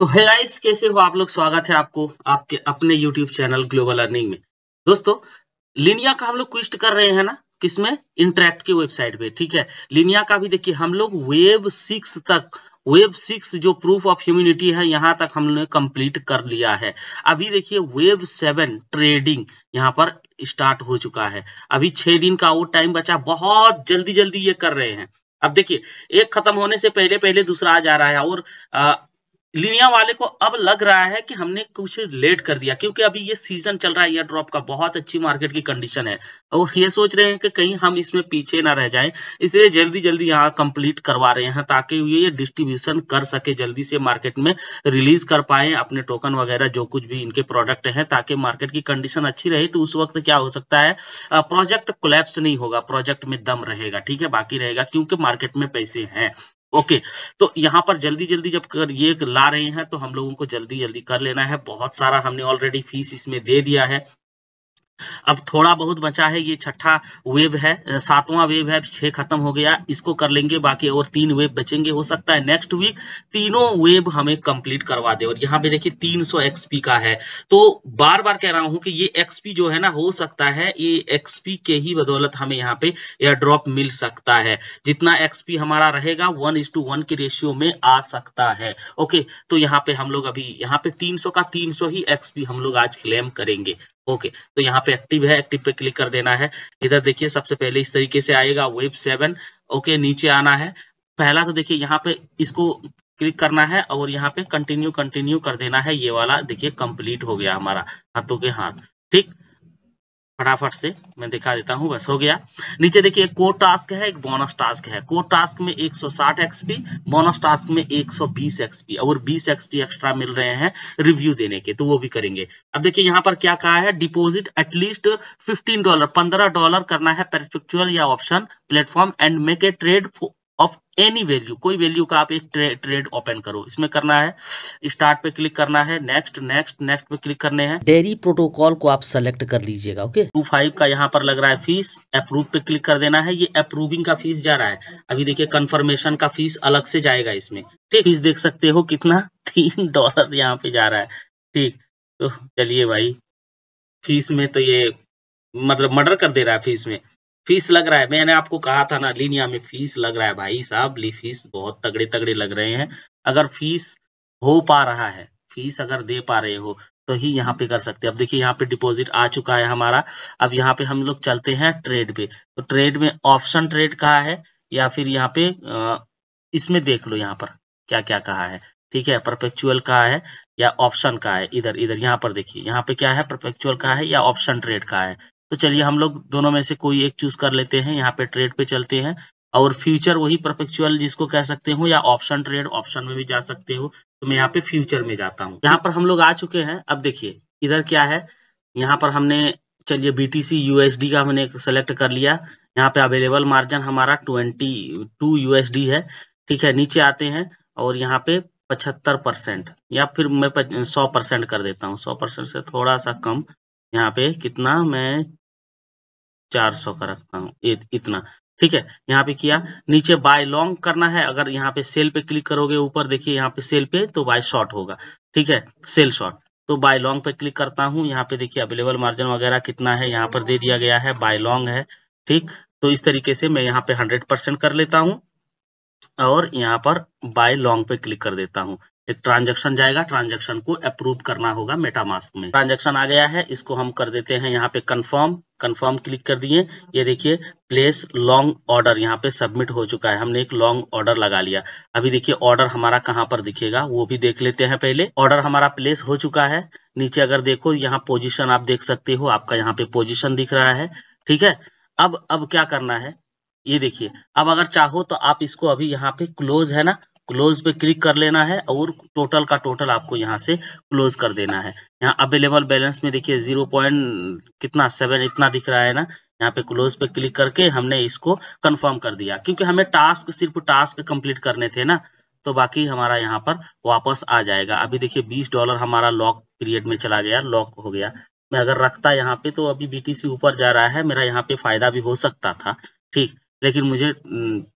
तो hey guys कैसे हो आप लोग स्वागत है आपको आपके अपने YouTube चैनल ग्लोबल अर्निंग में दोस्तों लिनिया का हम लोग क्विस्ट कर रहे हैं ना किसमें इंटरेक्ट की वेबसाइट पे ठीक है लिनिया का भी देखिए हम लोग वेब सिक्स तक वेब सिक्स जो प्रूफ ऑफ ह्यूमिनिटी है यहाँ तक हमने कंप्लीट कर लिया है अभी देखिए वेब सेवन ट्रेडिंग यहाँ पर स्टार्ट हो चुका है अभी छह दिन का वो टाइम बचा बहुत जल्दी जल्दी ये कर रहे हैं अब देखिए एक खत्म होने से पहले पहले दूसरा आ जा रहा है और लिनिया वाले को अब लग रहा है कि हमने कुछ लेट कर दिया क्योंकि अभी ये सीजन चल रहा है ईयर ड्रॉप का बहुत अच्छी मार्केट की कंडीशन है और ये सोच रहे हैं कि कहीं हम इसमें पीछे ना रह जाएं इसलिए जल्दी जल्दी यहाँ कंप्लीट करवा रहे हैं ताकि ये डिस्ट्रीब्यूशन कर सके जल्दी से मार्केट में रिलीज कर पाए अपने टोकन वगैरह जो कुछ भी इनके प्रोडक्ट है ताकि मार्केट की कंडीशन अच्छी रहे तो उस वक्त क्या हो सकता है प्रोजेक्ट कोलेप्स नहीं होगा प्रोजेक्ट में दम रहेगा ठीक है बाकी रहेगा क्योंकि मार्केट में पैसे हैं ओके तो यहाँ पर जल्दी जल्दी जब कर ये ला रहे हैं तो हम लोगों को जल्दी जल्दी कर लेना है बहुत सारा हमने ऑलरेडी फीस इसमें दे दिया है अब थोड़ा बहुत बचा है ये छठा वेव है सातवां वेव है छह खत्म हो गया इसको कर लेंगे बाकी और तीन वेव बचेंगे हो सकता है नेक्स्ट वीक तीनों वेव हमें कंप्लीट करवा दे और यहाँ पे देखिए 300 एक्सपी का है तो बार बार कह रहा हूं कि ये एक्सपी जो है ना हो सकता है ये एक्सपी के ही बदौलत हमें यहाँ पे एयर ड्रॉप मिल सकता है जितना एक्सपी हमारा रहेगा वन इज टू वन के रेशियो में आ सकता है ओके तो यहाँ पे हम लोग अभी यहाँ पे सौ का सौ ही एक्सपी हम लोग आज क्लेम करेंगे ओके okay, तो यहाँ पे एक्टिव है एक्टिव पे क्लिक कर देना है इधर देखिए सबसे पहले इस तरीके से आएगा वेब सेवन ओके नीचे आना है पहला तो देखिए यहाँ पे इसको क्लिक करना है और यहाँ पे कंटिन्यू कंटिन्यू कर देना है ये वाला देखिए कंप्लीट हो गया हमारा हाथों के हाथ ठीक फटाफट से मैं दिखा देता हूँ बस हो गया नीचे देखिए को टास्क है एक बोनस टास्क है कोर टास्क में 160 एक्सपी बोनस टास्क में 120 एक्सपी और 20 एक्सपी एक्स्ट्रा मिल रहे हैं रिव्यू देने के तो वो भी करेंगे अब देखिए यहाँ पर क्या कहा है डिपोजिट एटलीस्ट 15 डॉलर 15 डॉलर करना है परफेक्चुअल या option platform and make a trade any value कोई वैल्यू का आप एक ट्रेड ओपन करो इसमें करना है स्टार्ट पे क्लिक करना है नेक्स्ट नेक्स्ट नेक्स्ट पे क्लिक करने हैं डेयरी प्रोटोकॉल को आप सेलेक्ट कर लीजिएगा ओके टू फाइव का यहाँ पर लग रहा है फीस अप्रूव पे क्लिक कर देना है ये अप्रूविंग का फीस जा रहा है अभी देखिए कंफर्मेशन का फीस अलग से जाएगा इसमें ठीक फीस देख सकते हो कितना तीन डॉलर यहाँ पे जा रहा है ठीक तो चलिए भाई फीस में तो ये मतलब मर्डर कर दे रहा है फीस में फीस लग रहा है मैंने आपको कहा था ना लीनिया में फीस लग रहा है भाई साहब ली फीस बहुत तगड़े तगड़े लग रहे हैं अगर फीस हो पा रहा है फीस अगर दे पा रहे हो तो ही यहाँ पे कर सकते हैं अब देखिए यहाँ पे डिपॉजिट आ चुका है हमारा अब यहाँ पे हम लोग चलते हैं ट्रेड पे तो ट्रेड में ऑप्शन ट्रेड कहा है या फिर यहाँ पे इसमें देख लो यहाँ पर क्या क्या कहा है ठीक है परपेक्चुअल कहा है या ऑप्शन का है इधर इधर यहाँ पर देखिए यहाँ पे क्या है परपेक्चुअल का है या ऑप्शन ट्रेड का है तो चलिए हम लोग दोनों में से कोई एक चूज कर लेते हैं यहाँ पे ट्रेड पे चलते हैं और फ्यूचर वही परफेक्चुअल जिसको कह सकते हो या ऑप्शन ट्रेड ऑप्शन में भी जा सकते हो तो मैं यहाँ पे फ्यूचर में जाता हूँ यहाँ पर हम लोग आ चुके हैं अब देखिए इधर क्या है यहाँ पर हमने चलिए बीटीसी यूएसडी का हमने सेलेक्ट कर लिया यहाँ पे अवेलेबल मार्जिन हमारा ट्वेंटी टू यूएसडी है ठीक है नीचे आते हैं और यहाँ पे पचहत्तर परसेंट या फिर मैं सौ परसेंट कर देता हूँ सौ परसेंट से थोड़ा सा कम यहाँ पे कितना मैं चार सौ का रखता हूँ इतना ठीक है यहाँ पे किया नीचे बाय लॉन्ग करना है अगर यहाँ पे सेल पे क्लिक करोगे ऊपर देखिए यहाँ पे सेल पे तो बाय शॉर्ट होगा ठीक है सेल शॉर्ट तो बाय लॉन्ग पे क्लिक करता हूँ यहाँ पे देखिए अवेलेबल मार्जिन वगैरह कितना है यहाँ पर दे दिया गया है बाय लॉन्ग है ठीक तो इस तरीके से मैं यहाँ पे हंड्रेड परसेंट कर लेता हूँ और यहाँ पर बाय लॉन्ग पे क्लिक कर देता हूँ एक ट्रांजेक्शन जाएगा ट्रांजेक्शन को अप्रूव करना होगा मेटामास्क में ट्रांजेक्शन आ गया है इसको हम कर देते हैं यहाँ पे कन्फर्म कन्फर्म क्लिक कर दिए ये देखिए प्लेस लॉन्ग ऑर्डर यहाँ पे सबमिट हो चुका है हमने एक लॉन्ग ऑर्डर लगा लिया अभी देखिए ऑर्डर हमारा कहाँ पर दिखेगा वो भी देख लेते हैं पहले ऑर्डर हमारा प्लेस हो चुका है नीचे अगर देखो यहाँ पोजिशन आप देख सकते हो आपका यहाँ पे पोजिशन दिख रहा है ठीक है अब अब क्या करना है ये देखिए अब अगर चाहो तो आप इसको अभी यहाँ पे क्लोज है ना क्लोज पे क्लिक कर लेना है और टोटल का टोटल आपको यहाँ से क्लोज कर देना है यहाँ अवेलेबल बैलेंस में देखिए जीरो पॉइंट कितना सेवन इतना दिख रहा है ना यहाँ पे क्लोज पे क्लिक करके हमने इसको कंफर्म कर दिया क्योंकि हमें टास्क सिर्फ टास्क कंप्लीट करने थे ना तो बाकी हमारा यहाँ पर वापस आ जाएगा अभी देखिए बीस डॉलर हमारा लॉक पीरियड में चला गया लॉक हो गया मैं अगर रखता यहाँ पे तो अभी बीटीसी ऊपर जा रहा है मेरा यहाँ पे फायदा भी हो सकता था ठीक लेकिन मुझे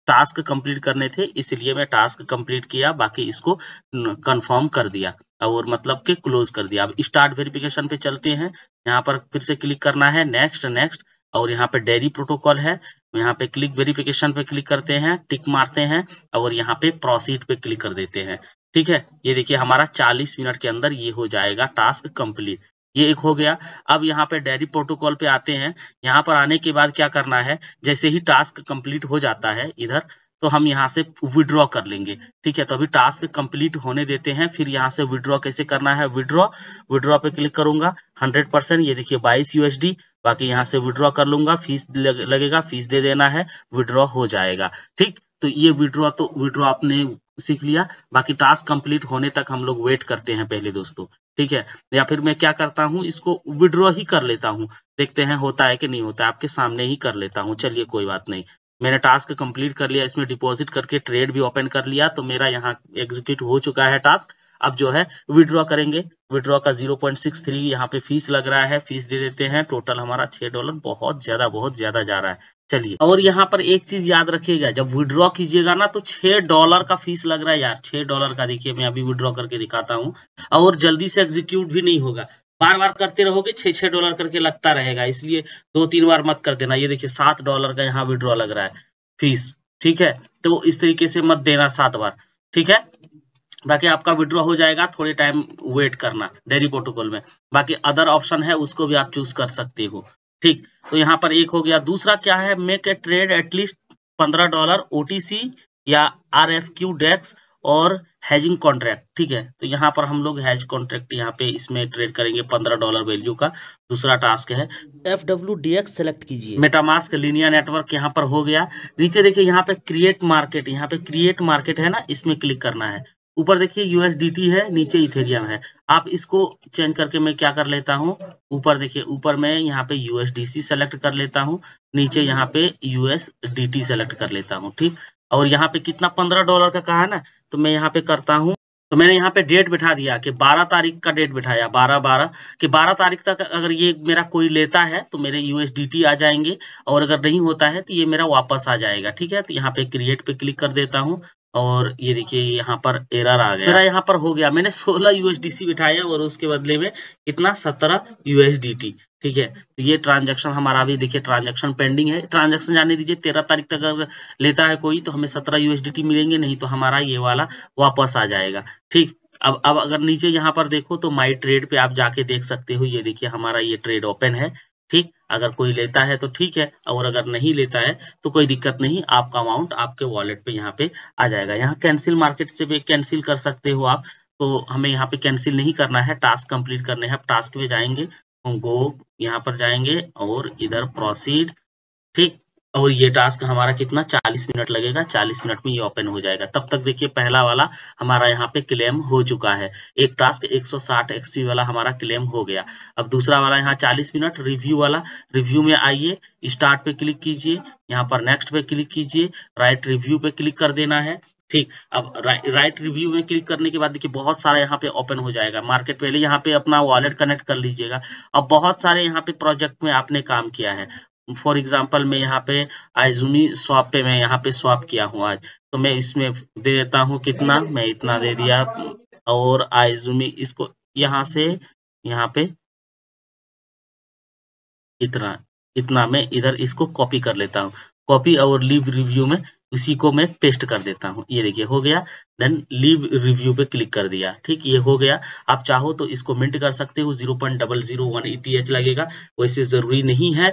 टास्क कंप्लीट करने थे इसलिए मैं टास्क कंप्लीट किया बाकी इसको कंफर्म कर दिया और मतलब के क्लोज कर दिया अब स्टार्ट वेरिफिकेशन पे चलते हैं यहाँ पर फिर से क्लिक करना है नेक्स्ट नेक्स्ट और यहाँ पे डेयरी प्रोटोकॉल है यहाँ पे क्लिक वेरिफिकेशन पे क्लिक करते हैं टिक मारते हैं और यहाँ पे प्रोसीड पे क्लिक कर देते हैं ठीक है ये देखिए हमारा 40 मिनट के अंदर ये हो जाएगा टास्क कंप्लीट ये एक हो गया अब यहाँ पे डेयरी प्रोटोकॉल पे आते हैं यहाँ पर आने के बाद क्या करना है जैसे ही टास्क कंप्लीट हो जाता है इधर तो हम यहाँ से विड्रॉ कर लेंगे ठीक है तो अभी टास्क कंप्लीट होने देते हैं फिर यहाँ से विड्रॉ कैसे करना है विड्रॉ विड्रॉ पे क्लिक करूंगा 100 परसेंट ये देखिए 22 यूएसडी बाकी यहाँ से विड्रॉ कर लूंगा फीस लगेगा फीस दे देना है विड्रॉ हो जाएगा ठीक तो ये विड्रॉ तो विड्रॉ आपने सीख लिया बाकी टास्क कंप्लीट होने तक हम लोग वेट करते हैं पहले दोस्तों ठीक है या फिर मैं क्या करता हूँ इसको विड्रॉ ही कर लेता हूँ देखते हैं होता है कि नहीं होता आपके सामने ही कर लेता हूँ चलिए कोई बात नहीं मैंने टास्क कंप्लीट कर लिया इसमें डिपॉजिट करके ट्रेड भी ओपन कर लिया तो मेरा यहाँ एग्जीक्यूट हो चुका है टास्क अब जो है विड्रॉ करेंगे विड्रॉ का 0.63 पॉइंट सिक्स थ्री यहाँ पे फीस लग रहा है फीस दे देते हैं टोटल हमारा छह डॉलर बहुत ज्यादा बहुत ज्यादा जा रहा है चलिए और यहाँ पर एक चीज याद रखिएगा जब विड्रॉ कीजिएगा ना तो छह डॉलर का फीस लग रहा है यार छह डॉलर का देखिए मैं अभी विड्रॉ करके दिखाता हूँ और जल्दी से एग्जीक्यूट भी नहीं होगा बार बार करते रहोगे छह छह डॉलर करके लगता रहेगा इसलिए दो तीन बार मत कर देना ये देखिए सात डॉलर का यहाँ विड्रॉ लग रहा है फीस ठीक है तो इस तरीके से मत देना सात बार ठीक है बाकी आपका विड्रॉ हो जाएगा थोड़े टाइम वेट करना डेरी प्रोटोकॉल में बाकी अदर ऑप्शन है उसको भी आप चूज कर सकते हो ठीक तो यहाँ पर एक हो गया दूसरा क्या है मेक ए ट्रेड एटलीस्ट पंद्रह डॉलर ओ या आर एफ क्यू डेक्स और हैजिंग कॉन्ट्रैक्ट ठीक है तो यहाँ पर हम लोग हैज कॉन्ट्रैक्ट यहाँ पे इसमें ट्रेड करेंगे पंद्रह डॉलर वैल्यू का दूसरा टास्क है F W D X select कीजिए मेटामास्क लिनिया नेटवर्क यहाँ पर हो गया नीचे देखिए यहाँ पे क्रिएट मार्केट यहाँ पे क्रिएट मार्केट है ना इसमें क्लिक करना है ऊपर देखिए यूएसडीटी है नीचे इथेरियम है आप इसको चेंज करके मैं क्या कर लेता हूँ ऊपर देखिए ऊपर मैं यहाँ पे यूएसडीसी सेलेक्ट कर लेता हूँ नीचे यहाँ पे यूएसडीटी सेलेक्ट कर लेता हूँ ठीक और यहाँ पे कितना पंद्रह डॉलर का कहा है ना तो मैं यहाँ पे करता हूँ तो मैंने यहाँ पे डेट बिठा दिया कि 12 तारीख का डेट बिठाया 12 12 कि 12 तारीख तक अगर ये मेरा कोई लेता है तो मेरे यूएसडीटी आ जाएंगे और अगर नहीं होता है तो ये मेरा वापस आ जाएगा ठीक है तो यहाँ पे क्रिएट पे क्लिक कर देता हूँ और ये देखिए यहाँ पर एरर आ गया मेरा यहाँ पर हो गया मैंने 16 यूएसडीसी बिठाया और उसके बदले में कितना 17 यूएसडीटी ठीक है तो ये ट्रांजैक्शन हमारा अभी देखिए ट्रांजैक्शन पेंडिंग है ट्रांजैक्शन जाने दीजिए तेरह तारीख तक अगर लेता है कोई तो हमें सत्रह यूएसडीटी मिलेंगे नहीं तो हमारा ये वाला वापस आ जाएगा ठीक अब अब अगर नीचे यहाँ पर देखो तो माई ट्रेड पे आप जाके देख सकते हो ये देखिए हमारा ये ट्रेड ओपन है ठीक अगर कोई लेता है तो ठीक है और अगर नहीं लेता है तो कोई दिक्कत नहीं आपका अमाउंट आपके वॉलेट पे यहाँ पे आ जाएगा यहाँ कैंसिल मार्केट से भी कैंसिल कर सकते हो आप तो हमें यहाँ पे कैंसिल नहीं करना है टास्क कंप्लीट करने हैं आप टास्क पे जाएंगे गो यहाँ पर जाएंगे और इधर प्रोसीड ठीक और ये टास्क हमारा कितना 40 मिनट लगेगा 40 मिनट में ये ओपन हो जाएगा तब तक देखिए पहला वाला हमारा यहाँ पे क्लेम हो चुका है एक टास्क 160 एक्सपी वाला हमारा क्लेम हो गया अब दूसरा वाला यहाँ 40 मिनट रिव्यू वाला रिव्यू में आइए स्टार्ट पे क्लिक कीजिए यहाँ पर नेक्स्ट पे क्लिक कीजिए राइट रिव्यू पे क्लिक कर देना है ठीक अब रा, राइट रिव्यू में क्लिक करने के बाद देखिए बहुत सारा यहाँ पे ओपन हो जाएगा मार्केट पहले यहाँ पे अपना वॉलेट कनेक्ट कर लीजिएगा अब बहुत सारे यहाँ पे प्रोजेक्ट में आपने काम किया है फॉर एग्जाम्पल मैं यहाँ पे आइजूमी स्वाप पे मैं यहाँ पे स्वाप किया हूँ आज तो मैं इसमें दे देता हूँ कितना मैं इतना दे दिया और आइजूमी इसको यहाँ से यहाँ पे इतना इतना मैं इधर इसको कॉपी कर लेता हूँ कॉपी और लीव रिव्यू में इसी को मैं पेस्ट कर देता हूँ ये देखिए हो गया देन लीव रिव्यू पे क्लिक कर दिया ठीक ये हो गया आप चाहो तो इसको मिंट कर सकते हो zero point double zero one ETH लगेगा वैसे जरूरी नहीं है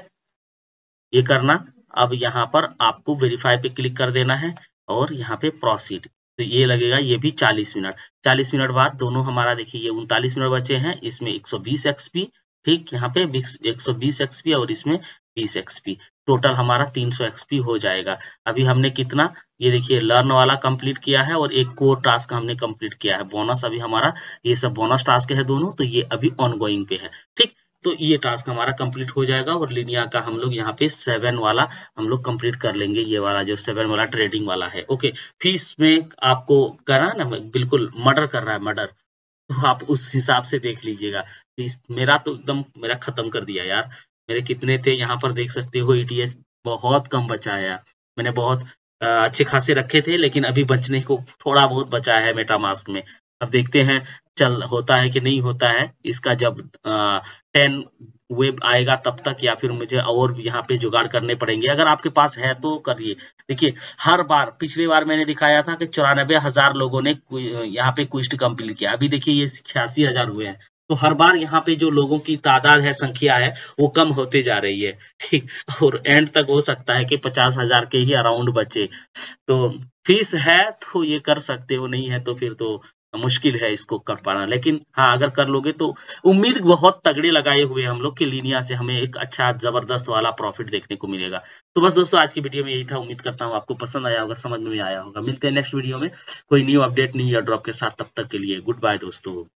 ये करना अब यहाँ पर आपको वेरीफाई पे क्लिक कर देना है और यहाँ पे प्रोसीड तो ये लगेगा ये भी 40 मिनट 40 मिनट बाद दोनों हमारा देखिए ये उनतालीस मिनट बचे हैं इसमें 120 एक्सपी ठीक यहाँ पे 120 एक्सपी और इसमें बीस एक्सपी टोटल हमारा तीन सौ एक्सपी हो जाएगा अभी हमने कितना ये देखिए लर्न वाला कंप्लीट किया है और एक कोर टास्क हमने कंप्लीट किया है बोनस अभी हमारा ये सब बोनस टास्क है दोनों तो ये अभी ऑनगोइंग पे है ठीक तो ये टास्क हमारा कंप्लीट हो जाएगा और लिनिया का हम लोग यहाँ पे सेवन वाला हम लोग कंप्लीट कर लेंगे ये वाला जो सेवन वाला ट्रेडिंग वाला है ओके फीस में आपको करा ना बिल्कुल मर्डर कर रहा है मर्डर तो आप उस हिसाब से देख लीजिएगा मेरा तो एकदम मेरा खत्म कर दिया यार मेरे कितने थे यहाँ पर देख सकते हो ईटीएच e बहुत कम बचाया मैंने बहुत अच्छे खासे रखे थे लेकिन अभी बचने को थोड़ा बहुत बचा है मेटा मास्क में अब देखते हैं चल होता है कि नहीं होता है इसका जब टेन वेब आएगा तब तक या फिर मुझे और यहाँ पे जुगाड़ करने पड़ेंगे अगर आपके पास है तो करिए देखिए हर बार पिछली बार मैंने दिखाया था कि चौरानबे हजार लोगों ने यहाँ पे क्विस्ट कंप्लीट किया अभी देखिए ये छियासी हजार हुए हैं तो हर बार यहाँ पे जो लोगों की तादाद है संख्या है वो कम होते जा रही है ठीक और एंड तक हो सकता है कि पचास हजार के ही अराउंड बचे तो फीस है तो ये कर सकते हो नहीं है तो फिर तो मुश्किल है इसको कर पाना लेकिन हाँ अगर कर लोगे तो उम्मीद बहुत तगड़े लगाए हुए हम लोग की लीनिया से हमें एक अच्छा जबरदस्त वाला प्रॉफिट देखने को मिलेगा तो बस दोस्तों आज की वीडियो में यही था उम्मीद करता हूँ आपको पसंद आया होगा समझ में आया होगा मिलते हैं नेक्स्ट वीडियो में कोई न्यू अपडेट न्यू ड्रॉप के साथ तब तक के लिए गुड बाय दोस्तों